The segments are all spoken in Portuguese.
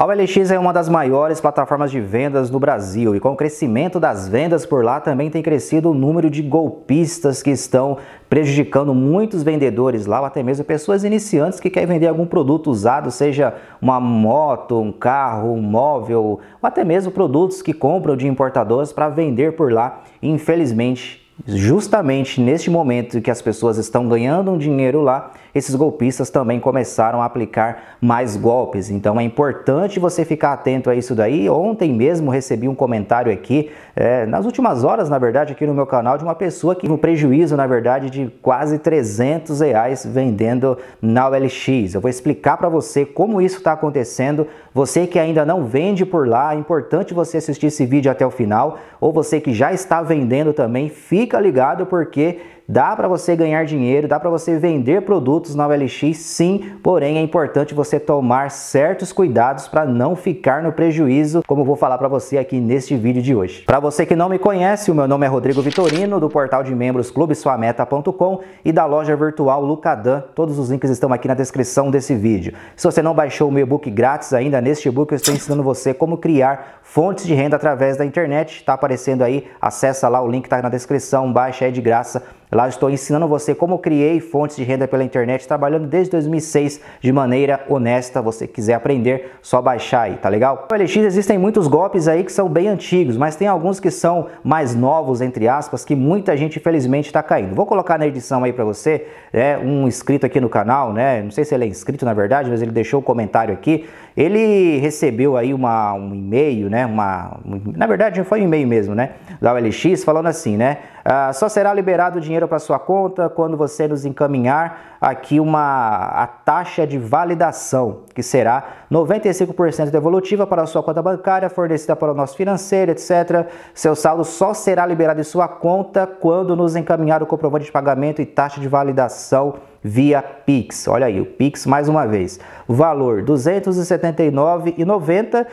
A OLX é uma das maiores plataformas de vendas no Brasil e com o crescimento das vendas por lá também tem crescido o número de golpistas que estão prejudicando muitos vendedores lá, ou até mesmo pessoas iniciantes que querem vender algum produto usado, seja uma moto, um carro, um móvel, ou até mesmo produtos que compram de importadores para vender por lá. infelizmente, justamente neste momento que as pessoas estão ganhando um dinheiro lá, esses golpistas também começaram a aplicar mais golpes. Então é importante você ficar atento a isso daí. Ontem mesmo recebi um comentário aqui, é, nas últimas horas, na verdade, aqui no meu canal, de uma pessoa que teve um prejuízo, na verdade, de quase 300 reais vendendo na OLX. Eu vou explicar para você como isso está acontecendo. Você que ainda não vende por lá, é importante você assistir esse vídeo até o final. Ou você que já está vendendo também, fique Fica ligado porque Dá para você ganhar dinheiro, dá para você vender produtos na OLX, sim, porém é importante você tomar certos cuidados para não ficar no prejuízo, como vou falar para você aqui neste vídeo de hoje. Para você que não me conhece, o meu nome é Rodrigo Vitorino, do portal de membros clubesuameta.com e da loja virtual Lucadan. Todos os links estão aqui na descrição desse vídeo. Se você não baixou o meu e-book grátis ainda, neste e-book eu estou ensinando você como criar fontes de renda através da internet. Está aparecendo aí, acessa lá, o link está na descrição, baixa é de graça Lá estou ensinando você como criei fontes de renda pela internet, trabalhando desde 2006 de maneira honesta. Você quiser aprender, só baixar aí, tá legal? No LX existem muitos golpes aí que são bem antigos, mas tem alguns que são mais novos, entre aspas, que muita gente infelizmente está caindo. Vou colocar na edição aí para você, né, um inscrito aqui no canal, né? Não sei se ele é inscrito na verdade, mas ele deixou o um comentário aqui. Ele recebeu aí uma, um e-mail, né? Uma, na verdade, foi um e-mail mesmo, né? Da Lx falando assim, né? Ah, só será liberado o dinheiro dinheiro para sua conta quando você nos encaminhar aqui uma a taxa de validação, que será 95% devolutiva para a sua conta bancária, fornecida para o nosso financeiro, etc. Seu saldo só será liberado em sua conta quando nos encaminhar o comprovante de pagamento e taxa de validação via Pix. Olha aí, o Pix mais uma vez. Valor R$ 279,90.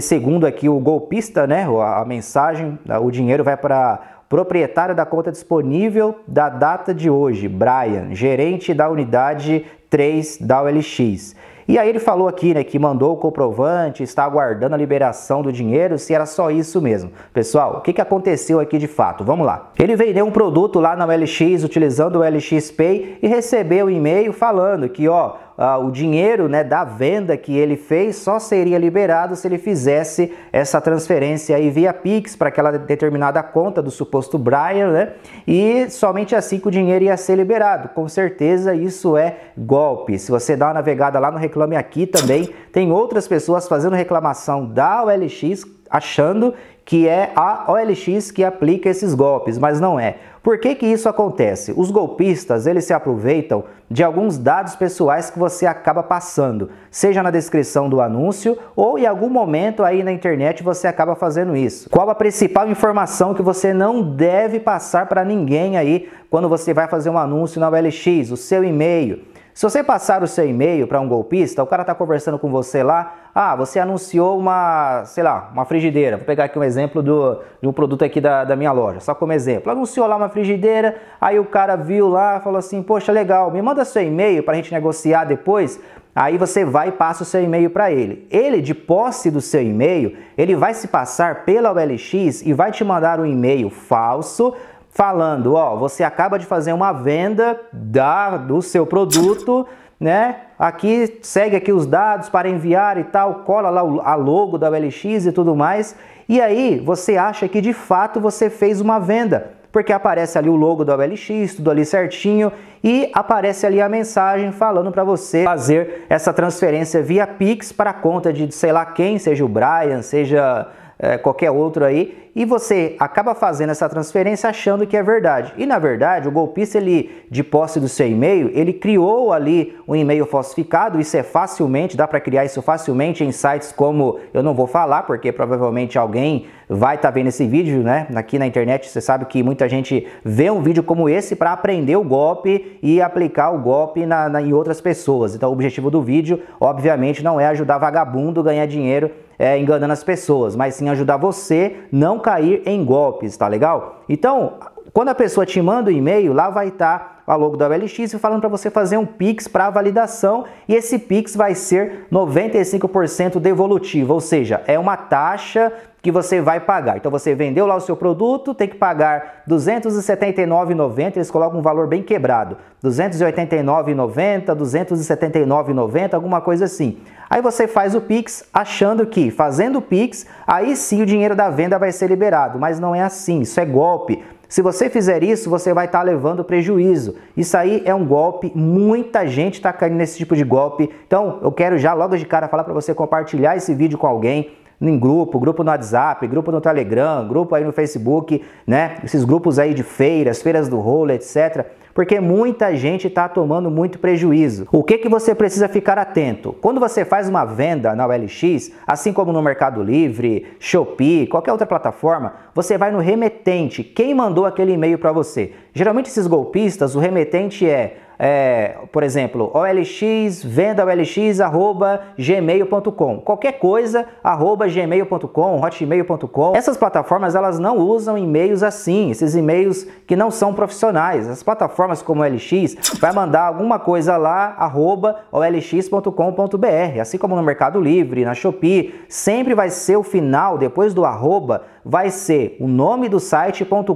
Segundo aqui o golpista, né, a mensagem, o dinheiro vai para Proprietário da conta disponível da data de hoje, Brian, gerente da unidade 3 da OLX. E aí ele falou aqui, né, que mandou o comprovante, está aguardando a liberação do dinheiro, se era só isso mesmo. Pessoal, o que, que aconteceu aqui de fato? Vamos lá. Ele vendeu um produto lá na OLX utilizando o LX Pay e recebeu um e-mail falando que, ó, ah, o dinheiro né, da venda que ele fez só seria liberado se ele fizesse essa transferência aí via Pix para aquela determinada conta do suposto Brian, né? E somente assim que o dinheiro ia ser liberado. Com certeza isso é golpe. Se você dá uma navegada lá no Reclame Aqui também, tem outras pessoas fazendo reclamação da OLX achando que é a OLX que aplica esses golpes, mas não é. Por que, que isso acontece? Os golpistas, eles se aproveitam de alguns dados pessoais que você acaba passando, seja na descrição do anúncio ou em algum momento aí na internet você acaba fazendo isso. Qual a principal informação que você não deve passar para ninguém aí quando você vai fazer um anúncio na OLX? O seu e-mail, se você passar o seu e-mail para um golpista, o cara está conversando com você lá, ah, você anunciou uma, sei lá, uma frigideira. Vou pegar aqui um exemplo do, de um produto aqui da, da minha loja, só como exemplo. Anunciou lá uma frigideira, aí o cara viu lá, falou assim, poxa, legal, me manda seu e-mail para a gente negociar depois, Aí você vai e passa o seu e-mail para ele. Ele, de posse do seu e-mail, ele vai se passar pela OLX e vai te mandar um e-mail falso falando, ó, você acaba de fazer uma venda da, do seu produto, né? Aqui segue aqui os dados para enviar e tal, cola lá a logo da OLX e tudo mais. E aí você acha que de fato você fez uma venda, porque aparece ali o logo da OLX, tudo ali certinho e aparece ali a mensagem falando para você fazer essa transferência via Pix para a conta de sei lá quem, seja o Brian, seja é, qualquer outro aí, e você acaba fazendo essa transferência achando que é verdade. E na verdade, o golpista, ele, de posse do seu e-mail, ele criou ali um e-mail falsificado, isso é facilmente, dá para criar isso facilmente em sites como, eu não vou falar, porque provavelmente alguém vai estar tá vendo esse vídeo, né? Aqui na internet, você sabe que muita gente vê um vídeo como esse para aprender o golpe e aplicar o golpe na, na, em outras pessoas. Então, o objetivo do vídeo, obviamente, não é ajudar vagabundo a ganhar dinheiro, é, enganando as pessoas, mas sim ajudar você não cair em golpes, tá legal? Então, quando a pessoa te manda o um e-mail, lá vai estar tá a logo da OLX falando para você fazer um Pix para validação e esse Pix vai ser 95% devolutivo, ou seja, é uma taxa que você vai pagar. Então você vendeu lá o seu produto, tem que pagar R$ 279,90, eles colocam um valor bem quebrado, R$ 289,90, R$ 279,90, alguma coisa assim. Aí você faz o Pix achando que fazendo o Pix, aí sim o dinheiro da venda vai ser liberado, mas não é assim, isso é golpe. Se você fizer isso, você vai estar tá levando prejuízo. Isso aí é um golpe, muita gente está caindo nesse tipo de golpe. Então, eu quero já logo de cara falar para você compartilhar esse vídeo com alguém, em grupo, grupo no WhatsApp, grupo no Telegram, grupo aí no Facebook, né? Esses grupos aí de feiras, feiras do rolo, etc. Porque muita gente está tomando muito prejuízo. O que, que você precisa ficar atento? Quando você faz uma venda na OLX, assim como no Mercado Livre, Shopee, qualquer outra plataforma, você vai no remetente. Quem mandou aquele e-mail para você? Geralmente esses golpistas, o remetente é é, por exemplo, OLX, venda OLX, arroba gmail.com. Qualquer coisa, arroba gmail.com, hotmail.com. Essas plataformas, elas não usam e-mails assim, esses e-mails que não são profissionais. As plataformas como OLX, vai mandar alguma coisa lá, arroba olx.com.br. Assim como no Mercado Livre, na Shopee, sempre vai ser o final, depois do arroba, vai ser o nome do site.com.br.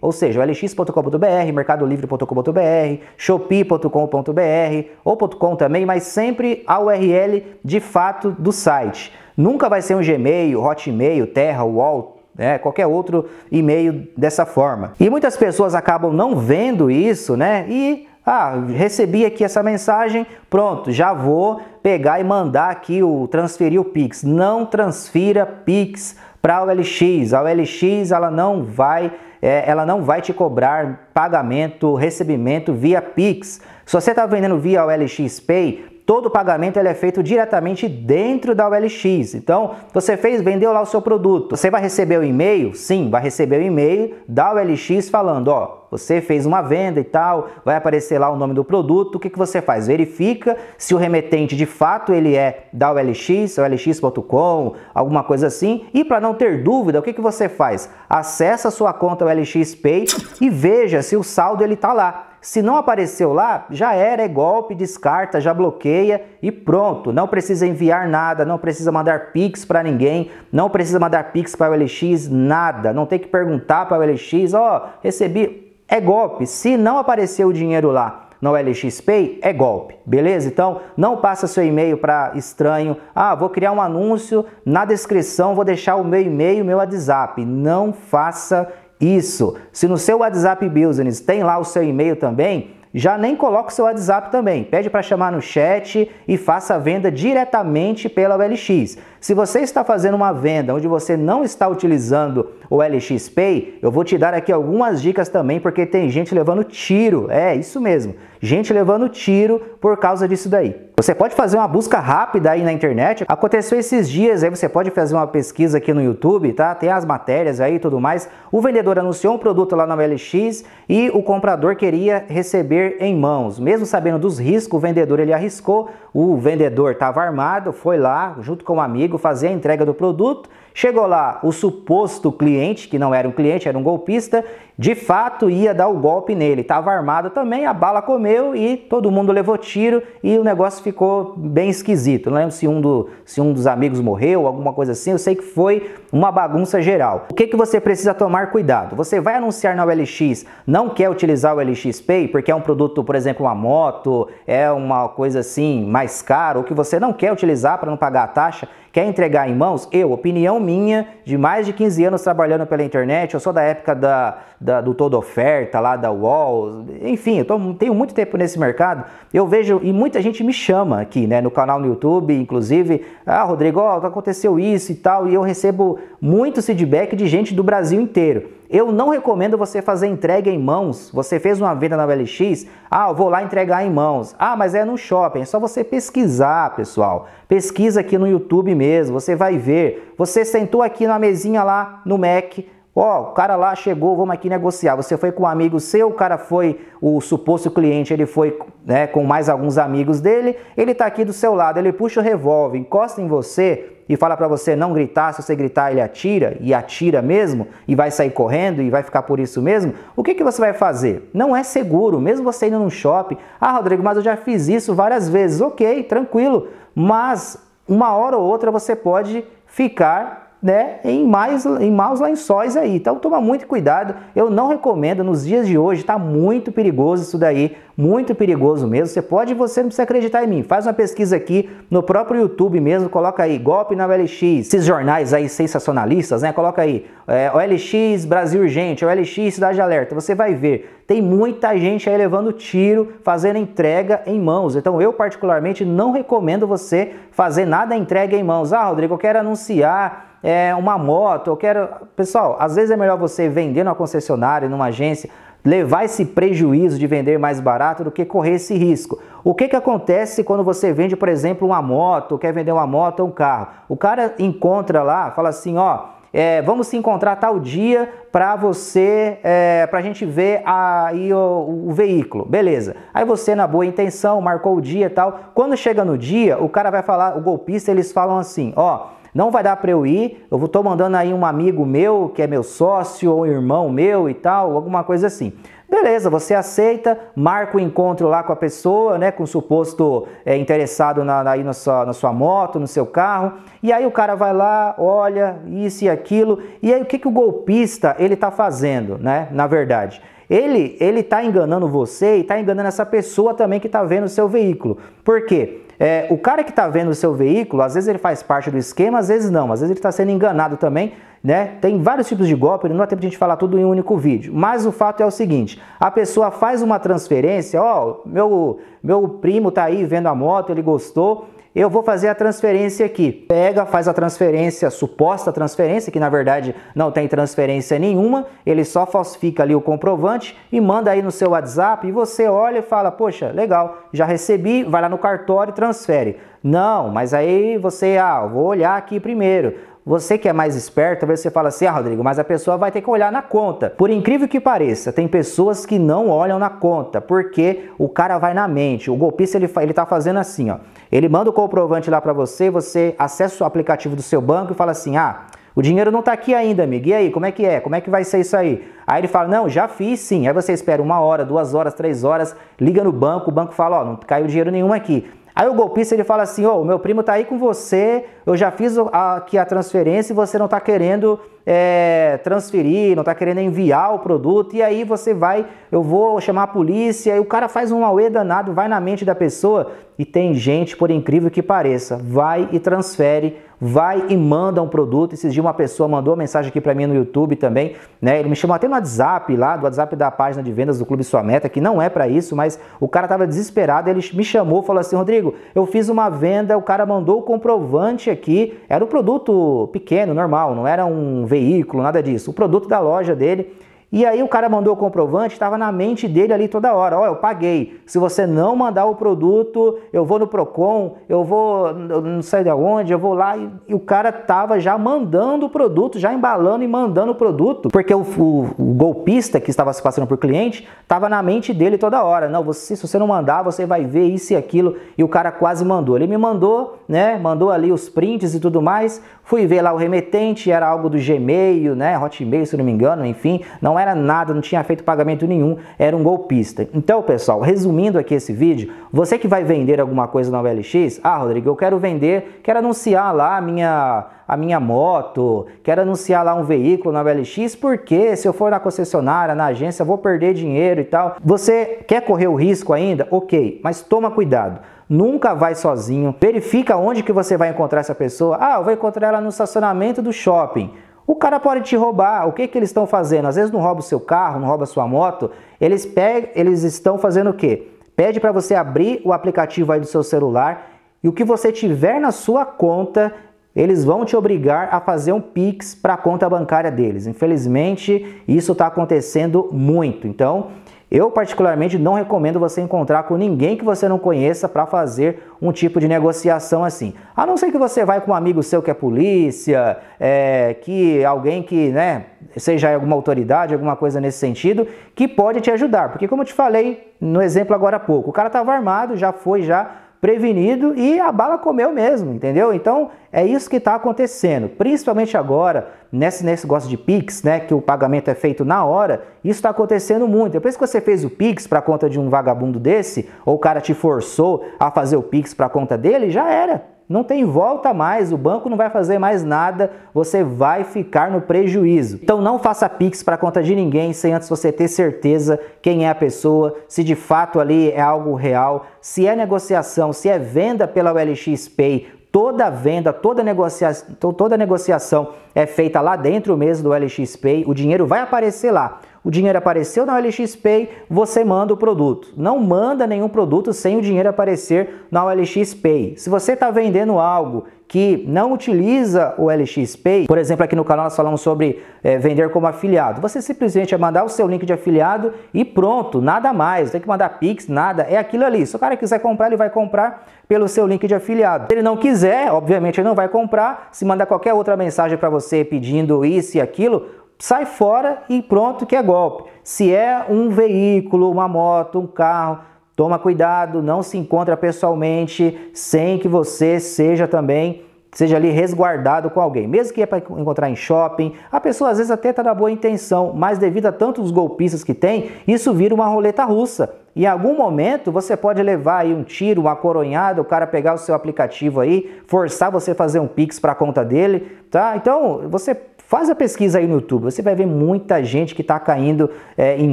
Ou seja, olx.com.br, mercadolivre.com.br, shopee.com.br ou .com também, mas sempre a URL de fato do site. Nunca vai ser um Gmail, Hotmail, Terra, Wall, né, qualquer outro e-mail dessa forma. E muitas pessoas acabam não vendo isso, né? E ah, recebi aqui essa mensagem, pronto, já vou pegar e mandar aqui o transferir o Pix. Não transfira Pix para a OLX. A OLX ela não vai é, ela não vai te cobrar pagamento, recebimento via Pix. Se você está vendendo via OLX Pay, todo o pagamento ele é feito diretamente dentro da OLX. Então, você fez, vendeu lá o seu produto, você vai receber o e-mail? Sim, vai receber o e-mail da OLX falando, ó, você fez uma venda e tal, vai aparecer lá o nome do produto, o que, que você faz? Verifica se o remetente de fato ele é da OLX, OLX.com, alguma coisa assim. E para não ter dúvida, o que, que você faz? Acesse a sua conta OLX Pay e veja se o saldo ele está lá. Se não apareceu lá, já era, é golpe, descarta, já bloqueia e pronto. Não precisa enviar nada, não precisa mandar pix para ninguém, não precisa mandar pix para o LX, nada. Não tem que perguntar para o LX, ó, oh, recebi. É golpe. Se não apareceu o dinheiro lá, no LX Pay é golpe, beleza? Então não passa seu e-mail para estranho. Ah, vou criar um anúncio na descrição, vou deixar o meu e-mail, meu WhatsApp. Não faça isso. Se no seu WhatsApp Business tem lá o seu e-mail também, já nem coloca o seu WhatsApp também. Pede para chamar no chat e faça a venda diretamente pela OLX. Se você está fazendo uma venda onde você não está utilizando o LX Pay, eu vou te dar aqui algumas dicas também, porque tem gente levando tiro. É, isso mesmo. Gente levando tiro por causa disso daí. Você pode fazer uma busca rápida aí na internet. Aconteceu esses dias, aí você pode fazer uma pesquisa aqui no YouTube, tá? Tem as matérias aí e tudo mais. O vendedor anunciou um produto lá na Lx e o comprador queria receber em mãos. Mesmo sabendo dos riscos, o vendedor ele arriscou. O vendedor estava armado, foi lá junto com um amigo fazer a entrega do produto Chegou lá o suposto cliente, que não era um cliente, era um golpista, de fato ia dar o golpe nele. Estava armado também, a bala comeu e todo mundo levou tiro e o negócio ficou bem esquisito. Não lembro se um, do, se um dos amigos morreu, alguma coisa assim. Eu sei que foi uma bagunça geral. O que, que você precisa tomar cuidado? Você vai anunciar na OLX, não quer utilizar o LX Pay porque é um produto, por exemplo, uma moto, é uma coisa assim mais cara, ou que você não quer utilizar para não pagar a taxa, quer entregar em mãos? Eu, opinião minha de mais de 15 anos trabalhando pela internet. Eu sou da época da, da do Todo Oferta, lá da UOL. Enfim, eu tô, tenho muito tempo nesse mercado. Eu vejo, e muita gente me chama aqui, né? No canal no YouTube, inclusive. Ah, Rodrigo, ó, aconteceu isso e tal. E eu recebo muito feedback de gente do Brasil inteiro. Eu não recomendo você fazer entrega em mãos. Você fez uma venda na OLX, ah, eu vou lá entregar em mãos. Ah, mas é no shopping. É só você pesquisar, pessoal. Pesquisa aqui no YouTube mesmo, você vai ver. Você sentou aqui na mesinha lá no Mac, Ó, oh, o cara lá chegou, vamos aqui negociar. Você foi com um amigo seu, o cara foi, o suposto cliente, ele foi né, com mais alguns amigos dele, ele tá aqui do seu lado, ele puxa o revólver, encosta em você e fala para você não gritar, se você gritar ele atira, e atira mesmo, e vai sair correndo e vai ficar por isso mesmo, o que, que você vai fazer? Não é seguro, mesmo você indo num shopping. Ah, Rodrigo, mas eu já fiz isso várias vezes. Ok, tranquilo, mas uma hora ou outra você pode ficar né, em, mais, em maus lençóis aí. Então toma muito cuidado, eu não recomendo nos dias de hoje, tá muito perigoso isso daí, muito perigoso mesmo. Você pode, você não precisa acreditar em mim, faz uma pesquisa aqui no próprio YouTube mesmo, coloca aí golpe na OLX, esses jornais aí sensacionalistas, né, coloca aí é, OLX Brasil Urgente, OLX Cidade Alerta, você vai ver. Tem muita gente aí levando tiro, fazendo entrega em mãos. Então eu particularmente não recomendo você fazer nada entrega em mãos. Ah, Rodrigo, eu quero anunciar é, uma moto, eu quero. Pessoal, às vezes é melhor você vender numa concessionária, numa agência, levar esse prejuízo de vender mais barato do que correr esse risco. O que, que acontece quando você vende, por exemplo, uma moto, quer vender uma moto ou um carro? O cara encontra lá, fala assim, ó. É, vamos se encontrar tal dia para você, é, para a gente ver aí o, o, veículo, beleza? Aí você na boa intenção marcou o dia e tal. Quando chega no dia, o cara vai falar, o golpista eles falam assim, ó, não vai dar para eu ir, eu vou tô mandando aí um amigo meu, que é meu sócio, ou irmão meu e tal, alguma coisa assim. Beleza, você aceita, marca o encontro lá com a pessoa, né? Com o suposto é, interessado na, na, aí na sua, na sua moto, no seu carro. E aí o cara vai lá, olha, isso e aquilo. E aí o que, que o golpista ele tá fazendo, né? Na verdade. Ele, ele tá enganando você e tá enganando essa pessoa também que tá vendo o seu veículo. Por quê? é, o cara que está vendo o seu veículo, às vezes ele faz parte do esquema, às vezes não, às vezes ele está sendo enganado também, né? Tem vários tipos de golpe, não dá tempo de a gente falar tudo em um único vídeo. Mas o fato é o seguinte: a pessoa faz uma transferência, ó, meu, meu primo tá aí vendo a moto, ele gostou, eu vou fazer a transferência aqui. Pega, faz a transferência, a suposta transferência, que na verdade não tem transferência nenhuma, ele só falsifica ali o comprovante e manda aí no seu WhatsApp e você olha e fala: "Poxa, legal, já recebi", vai lá no cartório e transfere. Não, mas aí você, ah, vou olhar aqui primeiro. Você que é mais esperto, talvez você fala assim, ah, Rodrigo, mas a pessoa vai ter que olhar na conta. Por incrível que pareça, tem pessoas que não olham na conta, porque o cara vai na mente. O golpista, ele, ele tá fazendo assim, ó. Ele manda o comprovante lá para você, você acessa o aplicativo do seu banco e fala assim, ah... O dinheiro não está aqui ainda, amigo. E aí, como é que é? Como é que vai ser isso aí? Aí ele fala, não, já fiz sim. Aí você espera uma hora, duas horas, três horas, liga no banco, o banco fala, ó, oh, não caiu dinheiro nenhum aqui. Aí o golpista ele fala assim: "Ô, oh, meu primo tá aí com você, eu já fiz aqui a transferência e você não tá querendo é, transferir, não tá querendo enviar o produto". E aí você vai, eu vou chamar a polícia, e o cara faz um auê danado, vai na mente da pessoa e tem gente, por incrível que pareça, vai e transfere vai e manda um produto. Esses dias uma pessoa mandou uma mensagem aqui para mim no YouTube também, né? Ele me chamou até no WhatsApp lá, do WhatsApp da página de vendas do Clube Sua Meta, que não é para isso, mas o cara tava desesperado, ele me chamou, falou assim: "Rodrigo, eu fiz uma venda, o cara mandou o comprovante aqui, era um produto pequeno, normal, não era um veículo, nada disso. O produto da loja dele e aí o cara mandou o comprovante, estava na mente dele ali toda hora, ó, oh, eu paguei. Se você não mandar o produto, eu vou no Procon, eu vou não sei de onde, eu vou lá e, e, o cara tava já mandando o produto, já embalando e mandando o produto, porque o, o, o golpista que estava se passando por cliente estava na mente dele toda hora, não, você, se você não mandar, você vai ver isso e aquilo. E o cara quase mandou. Ele me mandou, né? Mandou ali os prints e tudo mais. Fui ver lá o remetente, era algo do Gmail, né? Hotmail, se não me engano, enfim, não era nada, não tinha feito pagamento nenhum, era um golpista. Então, pessoal, resumindo aqui esse vídeo, você que vai vender alguma coisa na OLX, ah, Rodrigo, eu quero vender, quero anunciar lá a minha a minha moto, quero anunciar lá um veículo na OLX, porque se eu for na concessionária, na agência, vou perder dinheiro e tal. Você quer correr o risco ainda? OK, mas toma cuidado nunca vai sozinho. Verifica onde que você vai encontrar essa pessoa. Ah, eu vou encontrar ela no estacionamento do shopping. O cara pode te roubar. O que, que eles estão fazendo? Às vezes não rouba o seu carro, não rouba a sua moto. Eles, pegam, eles estão fazendo o quê? Pede para você abrir o aplicativo aí do seu celular e o que você tiver na sua conta, eles vão te obrigar a fazer um Pix para a conta bancária deles. Infelizmente, isso está acontecendo muito. Então, eu, particularmente, não recomendo você encontrar com ninguém que você não conheça para fazer um tipo de negociação assim. A não ser que você vai com um amigo seu que é polícia, é, que alguém que né, seja alguma autoridade, alguma coisa nesse sentido, que pode te ajudar. Porque, como eu te falei no exemplo agora há pouco, o cara estava armado, já foi, já prevenido e a bala comeu mesmo, entendeu? Então é isso que está acontecendo, principalmente agora nesse negócio de Pix, né, que o pagamento é feito na hora, isso está acontecendo muito. Depois que você fez o Pix para conta de um vagabundo desse, ou o cara te forçou a fazer o Pix para conta dele, já era. Não tem volta mais, o banco não vai fazer mais nada, você vai ficar no prejuízo. Então não faça Pix para conta de ninguém sem antes você ter certeza quem é a pessoa, se de fato ali é algo real, se é negociação, se é venda pela OLX Pay, toda venda, toda negociação, toda negociação é feita lá dentro mesmo do LX Pay, o dinheiro vai aparecer lá. O dinheiro apareceu na LxPay, Pay, você manda o produto. Não manda nenhum produto sem o dinheiro aparecer na LxPay. Pay. Se você está vendendo algo que não utiliza o LX Pay, por exemplo, aqui no canal nós falamos sobre é, vender como afiliado. Você simplesmente vai é mandar o seu link de afiliado e pronto, nada mais. Tem que mandar Pix, nada, é aquilo ali. Se o cara quiser comprar, ele vai comprar pelo seu link de afiliado. Se ele não quiser, obviamente ele não vai comprar. Se mandar qualquer outra mensagem para você, você pedindo isso e aquilo, sai fora e pronto que é golpe. Se é um veículo, uma moto, um carro, toma cuidado, não se encontra pessoalmente sem que você seja também seja ali resguardado com alguém. Mesmo que é para encontrar em shopping, a pessoa às vezes até está na boa intenção, mas devido a tantos golpistas que tem, isso vira uma roleta russa. Em algum momento você pode levar aí um tiro, uma coronhada, o cara pegar o seu aplicativo aí, forçar você a fazer um pix para a conta dele, tá? Então você Faz a pesquisa aí no YouTube, você vai ver muita gente que está caindo é, em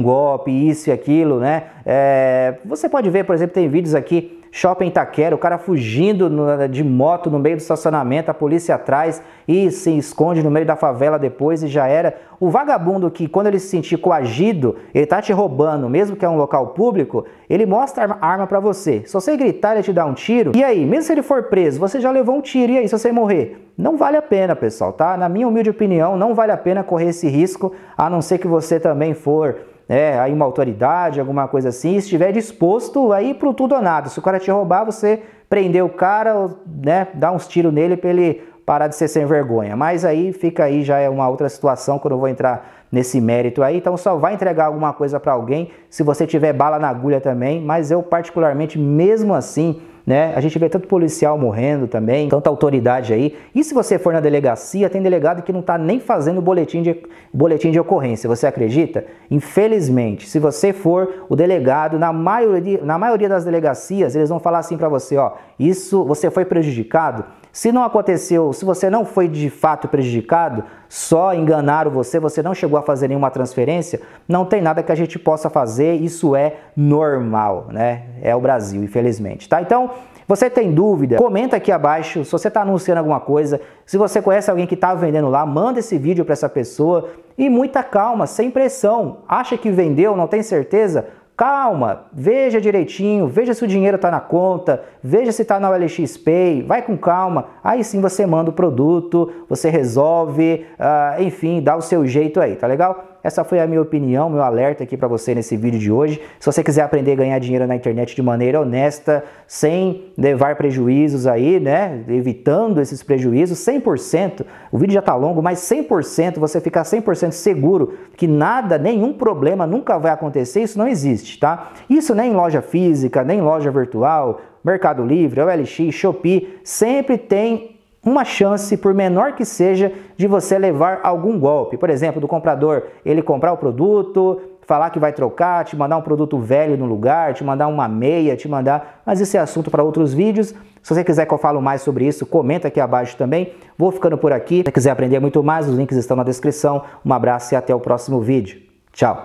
golpe, isso e aquilo, né? É, você pode ver, por exemplo, tem vídeos aqui Shopping Itaquera, o cara fugindo de moto no meio do estacionamento, a polícia atrás e se esconde no meio da favela depois e já era. O vagabundo que quando ele se sentir coagido, ele tá te roubando, mesmo que é um local público, ele mostra a arma para você. Se você gritar, ele te dá um tiro. E aí, mesmo se ele for preso, você já levou um tiro. E aí, se você morrer? Não vale a pena, pessoal, tá? Na minha humilde opinião, não vale a pena correr esse risco, a não ser que você também for né, aí uma autoridade, alguma coisa assim, e estiver disposto aí para tudo ou nada. Se o cara te roubar, você prender o cara, né, dar uns tiros nele para ele parar de ser sem vergonha. Mas aí fica aí já é uma outra situação que eu não vou entrar nesse mérito aí. Então só vai entregar alguma coisa para alguém se você tiver bala na agulha também. Mas eu particularmente, mesmo assim né? A gente vê tanto policial morrendo também, tanta autoridade aí. E se você for na delegacia, tem delegado que não está nem fazendo boletim de, boletim de ocorrência, você acredita? Infelizmente, se você for o delegado, na maioria, na maioria das delegacias, eles vão falar assim para você, ó, isso, você foi prejudicado, se não aconteceu, se você não foi de fato prejudicado, só enganaram você, você não chegou a fazer nenhuma transferência, não tem nada que a gente possa fazer, isso é normal, né? É o Brasil, infelizmente, tá? Então, você tem dúvida? Comenta aqui abaixo. Se você está anunciando alguma coisa, se você conhece alguém que está vendendo lá, manda esse vídeo para essa pessoa. E muita calma, sem pressão. Acha que vendeu, não tem certeza? Calma, veja direitinho, veja se o dinheiro está na conta, veja se está na OLX Pay, vai com calma. Aí sim você manda o produto, você resolve, uh, enfim, dá o seu jeito aí, tá legal? Essa foi a minha opinião, meu alerta aqui para você nesse vídeo de hoje. Se você quiser aprender a ganhar dinheiro na internet de maneira honesta, sem levar prejuízos aí, né? Evitando esses prejuízos 100%. O vídeo já tá longo, mas 100% você ficar 100% seguro que nada, nenhum problema nunca vai acontecer, isso não existe, tá? Isso nem em loja física, nem em loja virtual, Mercado Livre, OLX, Shopee, sempre tem uma chance, por menor que seja, de você levar algum golpe. Por exemplo, do comprador ele comprar o produto, falar que vai trocar, te mandar um produto velho no lugar, te mandar uma meia, te mandar. Mas esse é assunto para outros vídeos. Se você quiser que eu falo mais sobre isso, comenta aqui abaixo também. Vou ficando por aqui. Se quiser aprender muito mais, os links estão na descrição. Um abraço e até o próximo vídeo. Tchau!